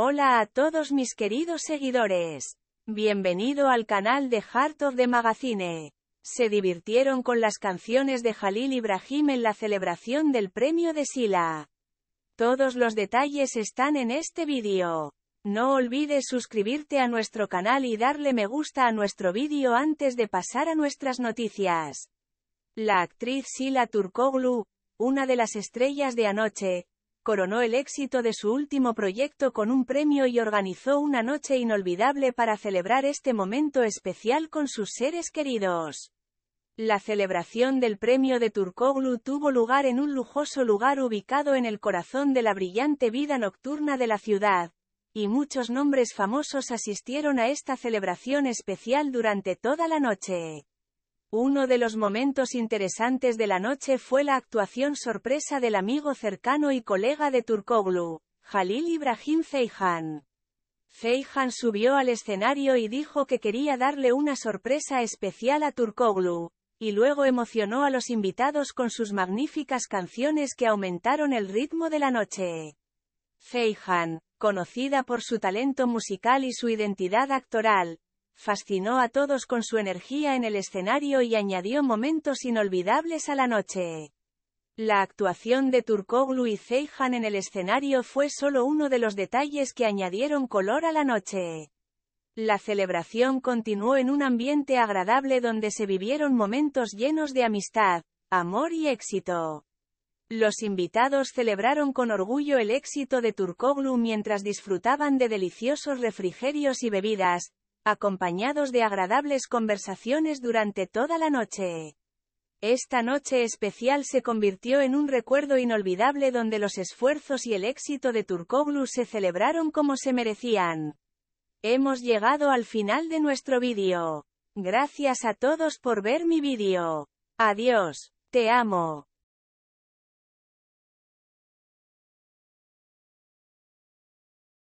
Hola a todos mis queridos seguidores. Bienvenido al canal de Heart of the Magazine. Se divirtieron con las canciones de Halil Ibrahim en la celebración del premio de Sila. Todos los detalles están en este vídeo. No olvides suscribirte a nuestro canal y darle me gusta a nuestro vídeo antes de pasar a nuestras noticias. La actriz Sila Turkoglu, una de las estrellas de anoche, coronó el éxito de su último proyecto con un premio y organizó una noche inolvidable para celebrar este momento especial con sus seres queridos. La celebración del premio de Turkoglu tuvo lugar en un lujoso lugar ubicado en el corazón de la brillante vida nocturna de la ciudad, y muchos nombres famosos asistieron a esta celebración especial durante toda la noche. Uno de los momentos interesantes de la noche fue la actuación sorpresa del amigo cercano y colega de Turkoglu, Jalil Ibrahim feijan feijan subió al escenario y dijo que quería darle una sorpresa especial a Turkoglu, y luego emocionó a los invitados con sus magníficas canciones que aumentaron el ritmo de la noche. feijan conocida por su talento musical y su identidad actoral, fascinó a todos con su energía en el escenario y añadió momentos inolvidables a la noche. La actuación de Turkoglu y Zeyhan en el escenario fue solo uno de los detalles que añadieron color a la noche. La celebración continuó en un ambiente agradable donde se vivieron momentos llenos de amistad, amor y éxito. Los invitados celebraron con orgullo el éxito de Turkoglu mientras disfrutaban de deliciosos refrigerios y bebidas, acompañados de agradables conversaciones durante toda la noche. Esta noche especial se convirtió en un recuerdo inolvidable donde los esfuerzos y el éxito de Turkoglu se celebraron como se merecían. Hemos llegado al final de nuestro vídeo. Gracias a todos por ver mi vídeo. Adiós. Te amo.